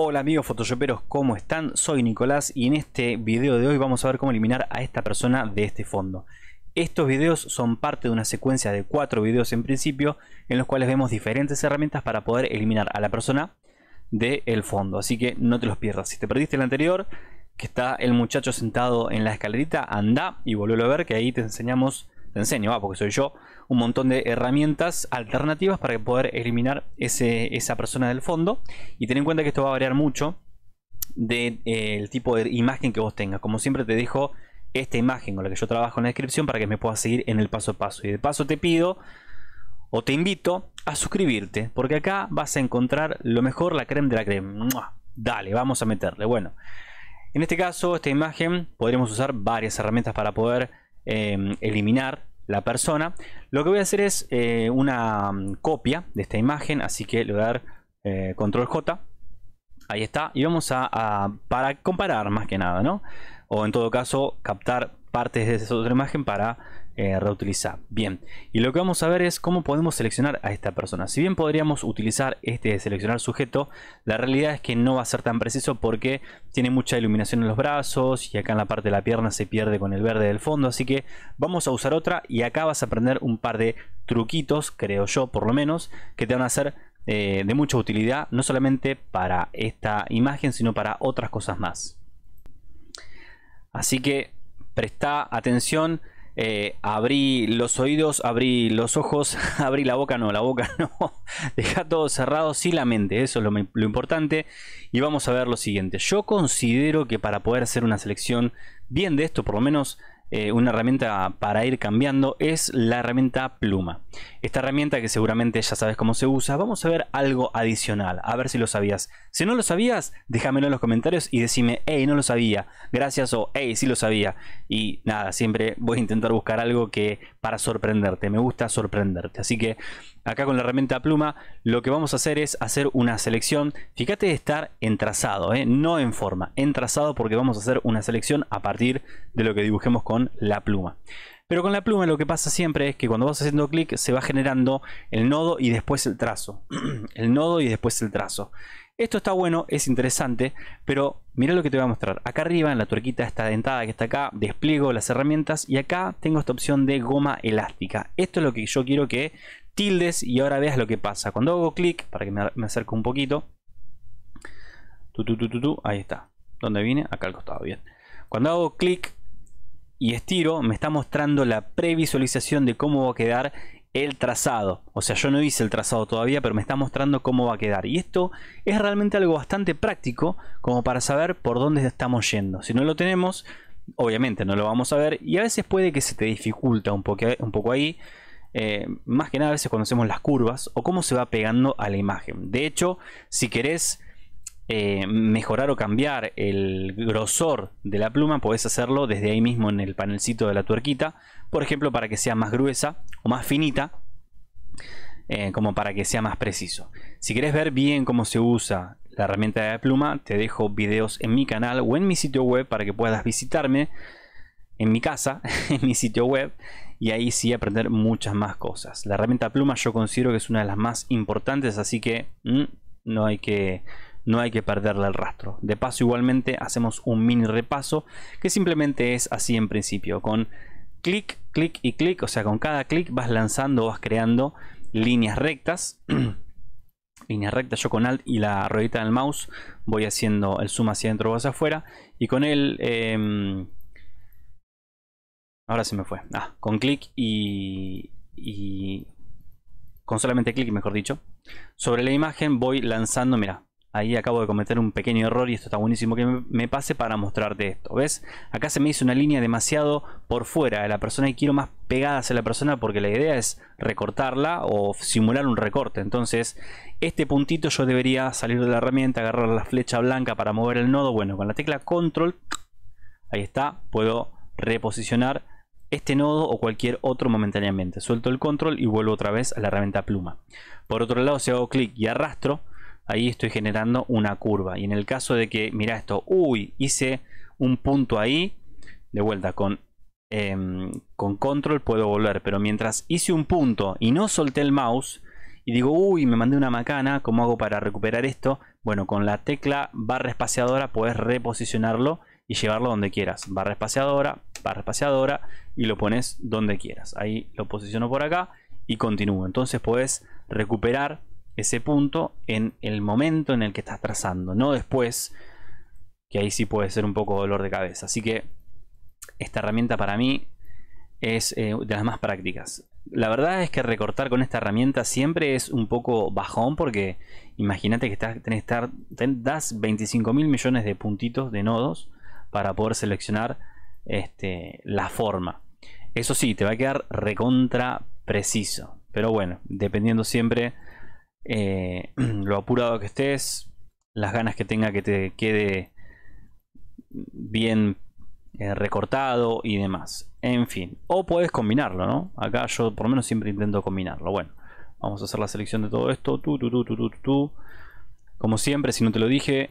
Hola amigos photoshoperos, ¿cómo están? Soy Nicolás y en este video de hoy vamos a ver cómo eliminar a esta persona de este fondo. Estos videos son parte de una secuencia de cuatro videos en principio en los cuales vemos diferentes herramientas para poder eliminar a la persona del fondo, así que no te los pierdas. Si te perdiste el anterior, que está el muchacho sentado en la escalerita, anda y volvelo a ver que ahí te enseñamos te enseño, porque soy yo, un montón de herramientas alternativas para poder eliminar esa persona del fondo. Y ten en cuenta que esto va a variar mucho del de, eh, tipo de imagen que vos tengas. Como siempre te dejo esta imagen con la que yo trabajo en la descripción para que me puedas seguir en el paso a paso. Y de paso te pido o te invito a suscribirte, porque acá vas a encontrar lo mejor, la creme de la crema. Dale, vamos a meterle. Bueno, en este caso, esta imagen podríamos usar varias herramientas para poder Em, eliminar la persona. Lo que voy a hacer es eh, una mm, copia de esta imagen, así que le voy a dar eh, control J. Ahí está, y vamos a, a, para comparar más que nada, ¿no? O en todo caso, captar partes de esa otra imagen para eh, reutilizar. Bien, y lo que vamos a ver es cómo podemos seleccionar a esta persona. Si bien podríamos utilizar este seleccionar sujeto, la realidad es que no va a ser tan preciso porque tiene mucha iluminación en los brazos y acá en la parte de la pierna se pierde con el verde del fondo. Así que vamos a usar otra y acá vas a aprender un par de truquitos, creo yo por lo menos, que te van a hacer eh, de mucha utilidad, no solamente para esta imagen, sino para otras cosas más. Así que presta atención eh, abrí los oídos, abrí los ojos, abrí la boca, no, la boca no, deja todo cerrado, sí la mente, eso es lo, lo importante. Y vamos a ver lo siguiente, yo considero que para poder hacer una selección bien de esto, por lo menos eh, una herramienta para ir cambiando es la herramienta pluma. Esta herramienta que seguramente ya sabes cómo se usa, vamos a ver algo adicional, a ver si lo sabías. Si no lo sabías, déjamelo en los comentarios y decime, hey, no lo sabía, gracias o hey, sí lo sabía. Y nada, siempre voy a intentar buscar algo que para sorprenderte, me gusta sorprenderte. Así que acá con la herramienta pluma lo que vamos a hacer es hacer una selección, fíjate de estar en trazado, eh, no en forma, en trazado porque vamos a hacer una selección a partir de lo que dibujemos con la pluma. Pero con la pluma lo que pasa siempre es que cuando vas haciendo clic se va generando el nodo y después el trazo. el nodo y después el trazo. Esto está bueno, es interesante, pero mira lo que te voy a mostrar. Acá arriba en la tuerquita está dentada que está acá, despliego las herramientas y acá tengo esta opción de goma elástica. Esto es lo que yo quiero que tildes y ahora veas lo que pasa. Cuando hago clic, para que me, acerque un poquito, tu, tu, ahí está. ¿Dónde viene? Acá al costado, bien. Cuando hago clic, y estiro, me está mostrando la previsualización de cómo va a quedar el trazado. O sea, yo no hice el trazado todavía, pero me está mostrando cómo va a quedar. Y esto es realmente algo bastante práctico como para saber por dónde estamos yendo. Si no lo tenemos, obviamente no lo vamos a ver. Y a veces puede que se te dificulta un poco, un poco ahí. Eh, más que nada a veces conocemos las curvas o cómo se va pegando a la imagen. De hecho, si querés eh, mejorar o cambiar el grosor de la pluma, puedes hacerlo desde ahí mismo en el panelcito de la tuerquita, por ejemplo, para que sea más gruesa o más finita, eh, como para que sea más preciso. Si querés ver bien cómo se usa la herramienta de pluma, te dejo videos en mi canal o en mi sitio web para que puedas visitarme en mi casa, en mi sitio web, y ahí sí aprender muchas más cosas. La herramienta pluma yo considero que es una de las más importantes, así que mm, no hay que no hay que perderle el rastro. De paso igualmente hacemos un mini repaso que simplemente es así en principio, con clic, clic y clic, o sea con cada clic vas lanzando, vas creando líneas rectas. líneas rectas, yo con Alt y la ruedita del mouse voy haciendo el zoom hacia adentro o hacia afuera y con el... Em, ahora se me fue. Ah, con clic y, y con solamente clic, mejor dicho, sobre la imagen voy lanzando, mira, ahí acabo de cometer un pequeño error y esto está buenísimo que me pase para mostrarte esto. ¿Ves? Acá se me hizo una línea demasiado por fuera de la persona y quiero más pegadas a la persona porque la idea es recortarla o simular un recorte. Entonces, este puntito yo debería salir de la herramienta, agarrar la flecha blanca para mover el nodo. Bueno, con la tecla control, ahí está, puedo reposicionar este nodo o cualquier otro momentáneamente. Suelto el control y vuelvo otra vez a la herramienta pluma. Por otro lado, si hago clic y arrastro, ahí estoy generando una curva. Y en el caso de que, mira esto, uy, hice un punto ahí, de vuelta con, em, con control puedo volver, pero mientras hice un punto y no solté el mouse y digo, uy, me mandé una macana, ¿cómo hago para recuperar esto? Bueno, con la tecla barra espaciadora puedes reposicionarlo y llevarlo donde quieras. Barra espaciadora, barra espaciadora y lo pones donde quieras. Ahí lo posiciono por acá y continúo. Entonces puedes recuperar ese punto en el momento en el que estás trazando, no después, que ahí sí puede ser un poco dolor de cabeza. Así que esta herramienta para mí es eh, de las más prácticas. La verdad es que recortar con esta herramienta siempre es un poco bajón porque imagínate que estás, tenés estar, das 25 mil millones de puntitos de nodos para poder seleccionar este, la forma. Eso sí, te va a quedar recontra preciso. Pero bueno, dependiendo siempre eh, lo apurado que estés, las ganas que tenga que te quede bien eh, recortado y demás. En fin, o puedes combinarlo, ¿no? Acá yo por lo menos siempre intento combinarlo. Bueno, vamos a hacer la selección de todo esto. Tú, tú, tú, Como siempre, si no te lo dije,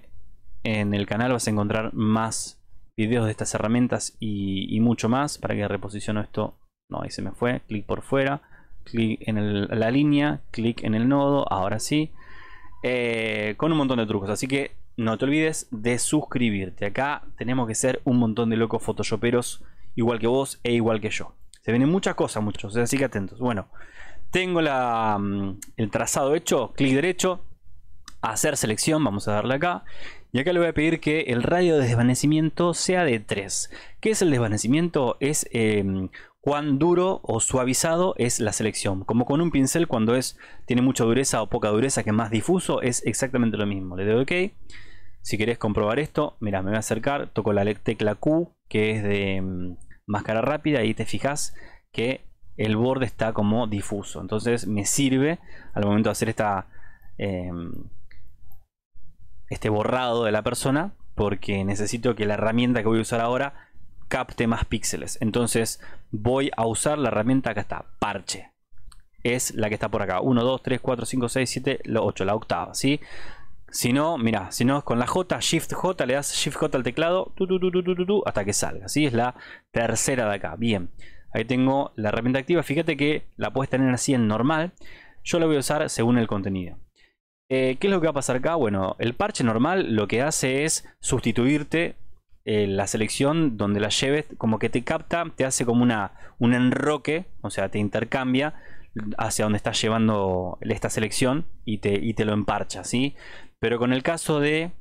en el canal vas a encontrar más videos de estas herramientas y mucho más. Para que reposiciono esto. No, ahí se me fue. Clic por fuera clic en la línea, clic en el nodo, ahora sí, eh, con un montón de trucos. Así que no te olvides de suscribirte. Acá tenemos que ser un montón de locos photoshoperos, igual que vos e igual que yo. Se vienen muchas cosas, muchos, eh, así que atentos. Bueno, tengo la, mm, el trazado hecho, clic derecho, hacer selección, vamos a darle acá. Y acá le voy a pedir que el radio de desvanecimiento sea de 3. ¿Qué es el desvanecimiento? Es em, cuán duro o suavizado es la selección. Como con un pincel cuando es, tiene mucha dureza o poca dureza, que es más difuso, es exactamente lo mismo. Le doy OK. Si querés comprobar esto, mira, me voy a acercar, toco la tecla Q, que es de mm, máscara rápida, y te fijas que el borde está como difuso. Entonces me sirve al momento de hacer esta, em, este borrado de la persona, porque necesito que la herramienta que voy a usar ahora capte más píxeles. Entonces voy a usar la herramienta, que está, parche. Es la que está por acá. 1, 2, 3, 4, 5, 6, 7, 8, la octava, ¿sí? Si no, mira, si no es con la J, Shift J, le das Shift J al teclado, hasta que salga, ¿sí? Es la tercera de acá, bien. Ahí tengo la herramienta activa, fíjate que la puedes tener así en normal. Yo la voy a usar según el contenido. Eh, ¿Qué es lo que va a pasar acá? Bueno, el parche normal lo que hace es sustituirte eh, la selección donde la lleves, como que te capta, te hace como una, un enroque, o sea, te intercambia hacia donde estás llevando esta selección y te, y te lo emparcha, ¿sí? Pero con el caso de,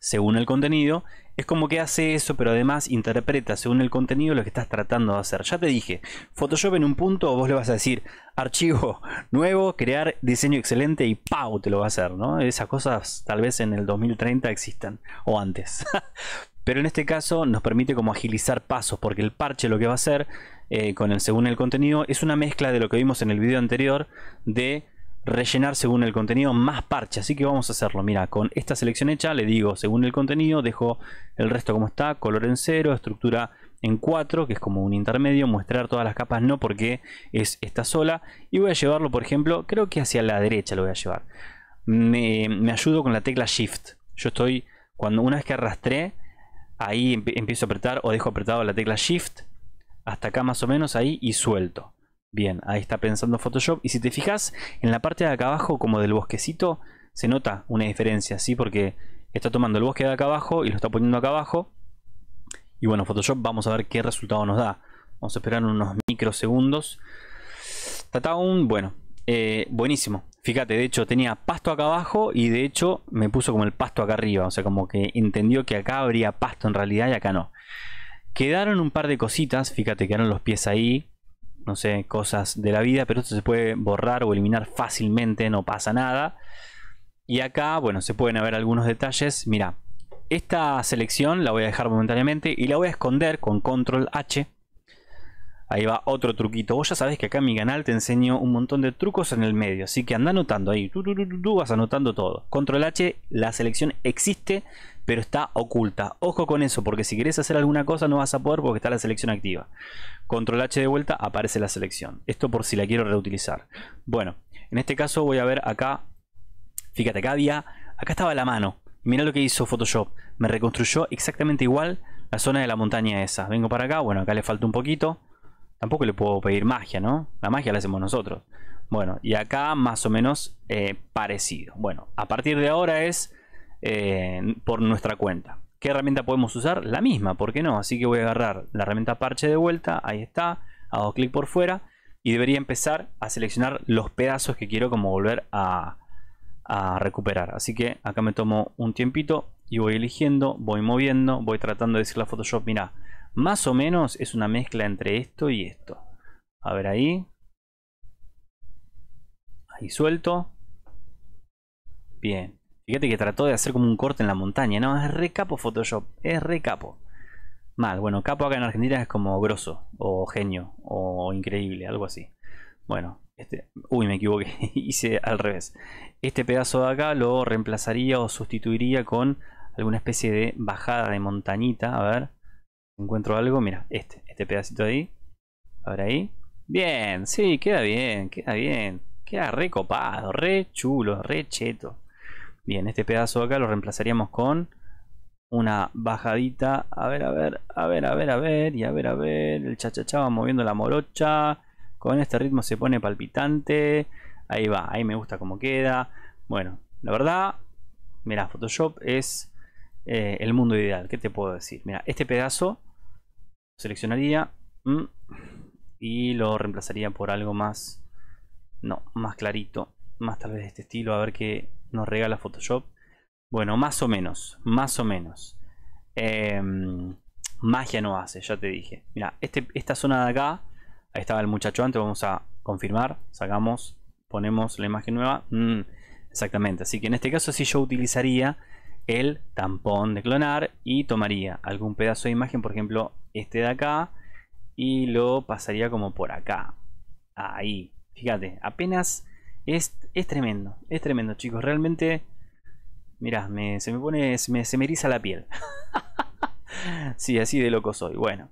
según el contenido, es como que hace eso, pero además interpreta según el contenido lo que estás tratando de hacer. Ya te dije, Photoshop en un punto vos le vas a decir archivo nuevo, crear diseño excelente y ¡pau! te lo va a hacer, ¿no? Esas cosas tal vez en el 2030 existan o antes. Pero en este caso nos permite como agilizar pasos, porque el parche lo que va a hacer, eh, con el, según el contenido, es una mezcla de lo que vimos en el video anterior de rellenar según el contenido más parche. Así que vamos a hacerlo. Mira, con esta selección hecha le digo según el contenido, dejo el resto como está, color en cero, estructura en 4, que es como un intermedio, mostrar todas las capas no porque es esta sola. Y voy a llevarlo, por ejemplo, creo que hacia la derecha lo voy a llevar. Me, me ayudo con la tecla Shift. Yo estoy, cuando una vez que arrastré, ahí empiezo a apretar o dejo apretado la tecla Shift, hasta acá más o menos, ahí y suelto. Bien, ahí está pensando Photoshop. Y si te fijas, en la parte de acá abajo, como del bosquecito, se nota una diferencia, ¿sí? Porque está tomando el bosque de acá abajo y lo está poniendo acá abajo. Y bueno, Photoshop, vamos a ver qué resultado nos da. Vamos a esperar unos microsegundos. un. bueno, eh, buenísimo. Fíjate, de hecho tenía pasto acá abajo y de hecho me puso como el pasto acá arriba. O sea, como que entendió que acá habría pasto en realidad y acá no. Quedaron un par de cositas, fíjate, quedaron los pies ahí. No sé, cosas de la vida, pero esto se puede borrar o eliminar fácilmente, no pasa nada. Y acá, bueno, se pueden ver algunos detalles. Mira, esta selección la voy a dejar momentáneamente y la voy a esconder con control H Ahí va otro truquito. Vos ya sabés que acá en mi canal te enseño un montón de trucos en el medio. Así que anda anotando ahí. Tú, tú, vas anotando todo. Control H, la selección existe, pero está oculta. Ojo con eso, porque si querés hacer alguna cosa no vas a poder porque está la selección activa. Control H de vuelta, aparece la selección. Esto por si la quiero reutilizar. Bueno, en este caso voy a ver acá. Fíjate, acá había... Acá estaba la mano. Mirá lo que hizo Photoshop. Me reconstruyó exactamente igual la zona de la montaña esa. Vengo para acá. Bueno, acá le falta un poquito Tampoco le puedo pedir magia, ¿no? La magia la hacemos nosotros. Bueno, y acá más o menos eh, parecido. Bueno, a partir de ahora es eh, por nuestra cuenta. ¿Qué herramienta podemos usar? La misma, ¿por qué no? Así que voy a agarrar la herramienta parche de vuelta, ahí está, hago clic por fuera y debería empezar a seleccionar los pedazos que quiero como volver a, recuperar. Así que acá me tomo un tiempito y voy eligiendo, voy moviendo, voy tratando de decirle a Photoshop, mira, más o menos es una mezcla entre esto y esto. A ver ahí. Ahí suelto. Bien. Fíjate que trató de hacer como un corte en la montaña. No, es recapo Photoshop. Es recapo. Mal. Bueno, capo acá en Argentina es como grosso. O genio. O increíble. Algo así. Bueno. Este, uy, me equivoqué. Hice al revés. Este pedazo de acá lo reemplazaría o sustituiría con alguna especie de bajada de montañita. A ver encuentro algo, mira, este, este pedacito ahí. Ahora ahí. Bien, sí, queda bien, queda bien. Queda recopado, re chulo, re cheto. Bien, este pedazo acá lo reemplazaríamos con una bajadita. A ver, a ver, a ver, a ver, a ver. Y a ver, a ver. El chachachá va moviendo la morocha. Con este ritmo se pone palpitante. Ahí va, ahí me gusta cómo queda. Bueno, la verdad, mira, Photoshop es eh, el mundo ideal. ¿Qué te puedo decir? Mira, este pedazo seleccionaría mm, y lo reemplazaría por algo más, no, más clarito, más tal vez de este estilo, a ver qué nos regala Photoshop. Bueno, más o menos, más o menos. Em, magia no hace, ya te dije. Mira, este, esta zona de acá, ahí estaba el muchacho antes, vamos a confirmar, sacamos, ponemos la imagen nueva. Mm, exactamente, así que en este caso si yo utilizaría el tampón de clonar y tomaría algún pedazo de imagen, por ejemplo este de acá, y lo pasaría como por acá. Ahí, fíjate, apenas es, es tremendo, es tremendo chicos, realmente, mira se me pone, se me, se me eriza la piel. si así de loco soy, bueno.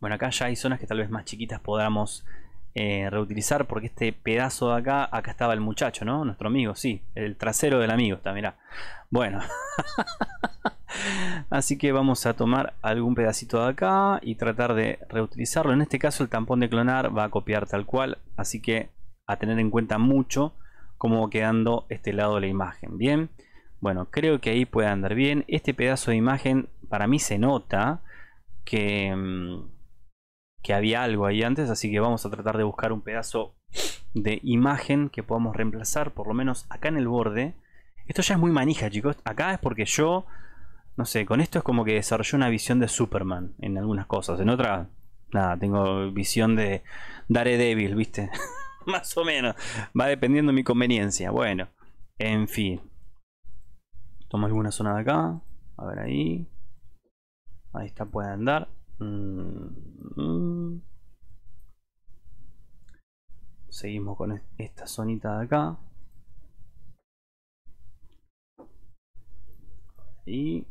Bueno, acá ya hay zonas que tal vez más chiquitas podamos eh, reutilizar porque este pedazo de acá, acá estaba el muchacho, ¿no? Nuestro amigo, sí, el trasero del amigo está, mirá. Bueno, así que vamos a tomar algún pedacito de acá y tratar de reutilizarlo. En este caso el tampón de clonar va a copiar tal cual, así que a tener en cuenta mucho cómo va quedando este lado de la imagen, ¿bien? Bueno, creo que ahí puede andar bien. Este pedazo de imagen para mí se nota que mm, que había algo ahí antes, así que vamos a tratar de buscar un pedazo de imagen que podamos reemplazar, por lo menos acá en el borde. Esto ya es muy manija, chicos. Acá es porque yo, no sé, con esto es como que desarrollé una visión de Superman en algunas cosas. En otras, nada, tengo visión de Daredevil, ¿viste? Más o menos. Va dependiendo de mi conveniencia. Bueno, en fin. Tomo alguna zona de acá. A ver ahí. Ahí está, puede andar. Mm, mm. Seguimos con esta zonita de acá. Y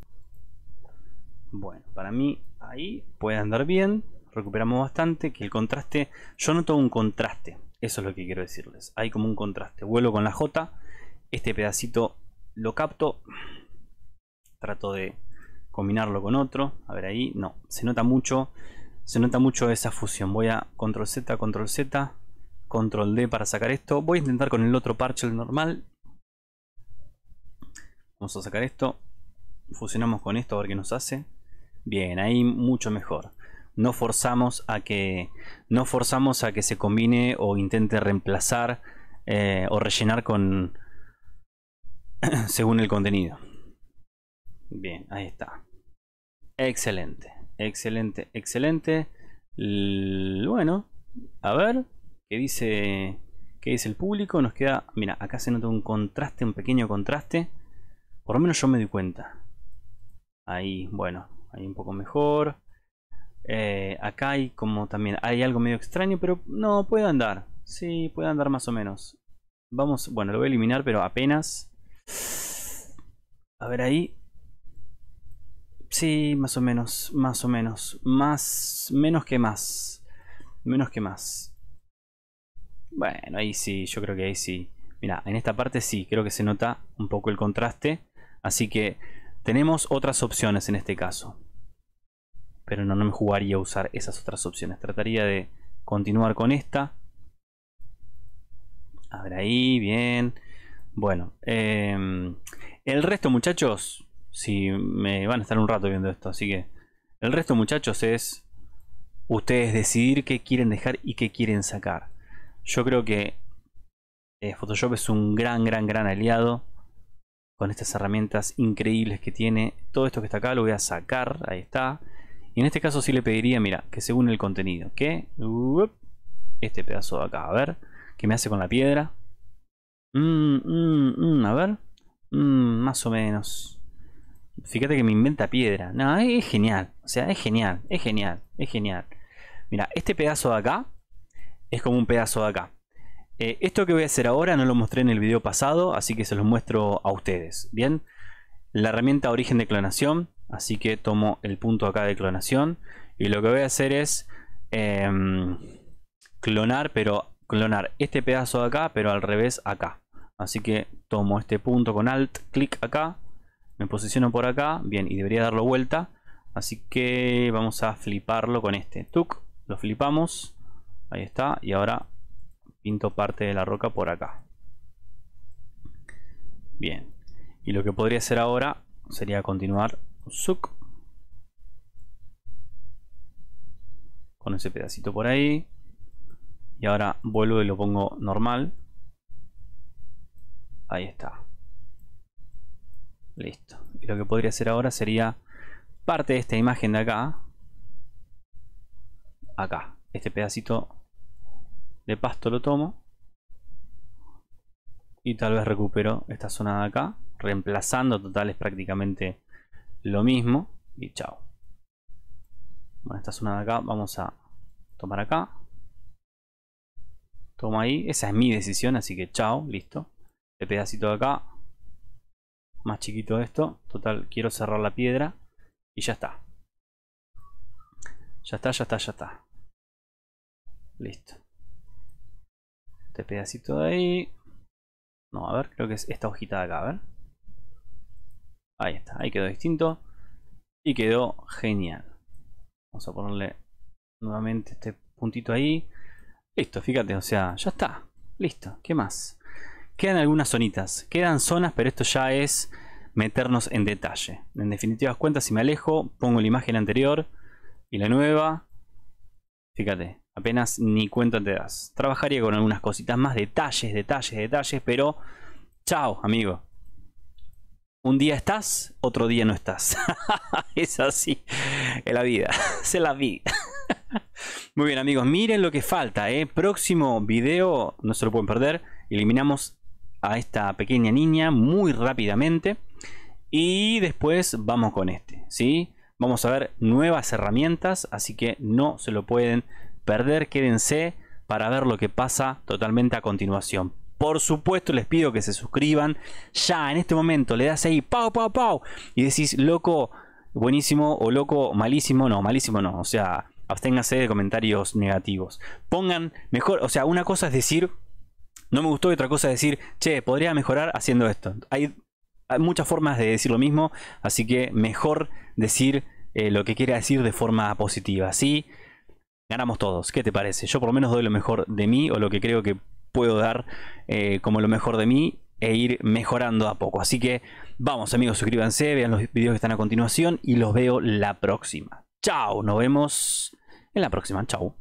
bueno, para mí ahí puede andar bien. Recuperamos bastante. Que el contraste, yo noto un contraste. Eso es lo que quiero decirles. Hay como un contraste. Vuelo con la J. Este pedacito lo capto. Trato de combinarlo con otro. A ver ahí, no, se nota mucho, se nota mucho esa fusión. Voy a control Z, control Z, control D para sacar esto. Voy a intentar con el otro parche, el normal. Vamos a sacar esto. Fusionamos con esto a ver qué nos hace. Bien, ahí mucho mejor. No forzamos a que, no forzamos a que se combine o intente reemplazar eh, o rellenar con según el contenido. Bien, ahí está. Excelente, excelente, excelente. bueno, a ver qué dice, qué dice el público. Nos queda, mira, acá se nota un contraste, un pequeño contraste. Por lo menos yo me di cuenta. Ahí, bueno, ahí un poco mejor. Eh, acá hay como también, hay algo medio extraño, pero no, puede andar. Sí, puede andar más o menos. Vamos, bueno, lo voy a eliminar, pero apenas. A ver ahí. Sí, más o menos, más o menos. Más, menos que más. Menos que más. Bueno, ahí sí, yo creo que ahí sí. Mira, en esta parte sí, creo que se nota un poco el contraste. Así que tenemos otras opciones en este caso. Pero no, no me jugaría a usar esas otras opciones. Trataría de continuar con esta. A ver ahí, bien. Bueno, em, el resto muchachos, si me van a estar un rato viendo esto. Así que el resto, muchachos, es ustedes decidir qué quieren dejar y qué quieren sacar. Yo creo que eh, Photoshop es un gran, gran, gran aliado con estas herramientas increíbles que tiene. Todo esto que está acá lo voy a sacar, ahí está. Y en este caso sí le pediría, mira, que según el contenido, que este pedazo de acá, a ver, ¿qué me hace con la piedra? Mm, mm, mm, a ver, más o menos. Fíjate que me inventa piedra. No, es genial. O sea, es genial, es genial, es genial. Mira, este pedazo de acá es como un pedazo de acá. Eh, esto que voy a hacer ahora no lo mostré en el video pasado, así que se los muestro a ustedes. Bien, la herramienta origen de clonación, así que tomo el punto acá de clonación. Y lo que voy a hacer es em, clonar, pero clonar este pedazo de acá, pero al revés acá. Así que tomo este punto con alt, clic acá me posiciono por acá, bien, y debería darlo vuelta, así que vamos a fliparlo con este, tuk, lo flipamos, ahí está, y ahora pinto parte de la roca por acá. Bien, y lo que podría hacer ahora sería continuar, suc, con ese pedacito por ahí, y ahora vuelvo y lo pongo normal, ahí está. Listo. Y lo que podría hacer ahora sería parte de esta imagen de acá. Acá. Este pedacito de pasto lo tomo. Y tal vez recupero esta zona de acá. Reemplazando total es prácticamente lo mismo. Y chao. Bueno, esta zona de acá vamos a tomar acá. Toma ahí. Esa es mi decisión, así que chao. Listo. el este pedacito de acá más chiquito esto. Total, quiero cerrar la piedra y ya está. Ya está, ya está, ya está. Listo. Este pedacito de ahí. No, a ver, creo que es esta hojita de acá, a ver. Ahí está, ahí quedó distinto. Y quedó genial. Vamos a ponerle nuevamente este puntito ahí. Listo, fíjate, o sea, ya está. Listo, ¿qué más? Quedan algunas zonitas. Quedan zonas, pero esto ya es meternos en detalle. En definitivas cuentas, si me alejo, pongo la imagen anterior y la nueva. Fíjate, apenas ni cuenta te das. Trabajaría con algunas cositas más, detalles, detalles, detalles, pero chao, amigo. Un día estás, otro día no estás. es así, en la vida, se la vi. Muy bien amigos, miren lo que falta, ¿eh? próximo video, no se lo pueden perder, eliminamos a esta pequeña niña muy rápidamente. Y después vamos con este, ¿sí? Vamos a ver nuevas herramientas, así que no se lo pueden perder, quédense para ver lo que pasa totalmente a continuación. Por supuesto les pido que se suscriban ya en este momento, le das ahí, pau, pau, pau, y decís, loco, buenísimo o loco, malísimo, no, malísimo no, o sea, absténgase de comentarios negativos. Pongan mejor, o sea, una cosa es decir, no me gustó otra cosa decir, che, podría mejorar haciendo esto. Hay, muchas formas de decir lo mismo, así que mejor decir eh, lo que quiera decir de forma positiva. Así ganamos todos. ¿Qué te parece? Yo por lo menos doy lo mejor de mí o lo que creo que puedo dar eh, como lo mejor de mí e ir mejorando a poco. Así que vamos amigos, suscríbanse, vean los videos que están a continuación y los veo la próxima. Chao, nos vemos en la próxima. Chao.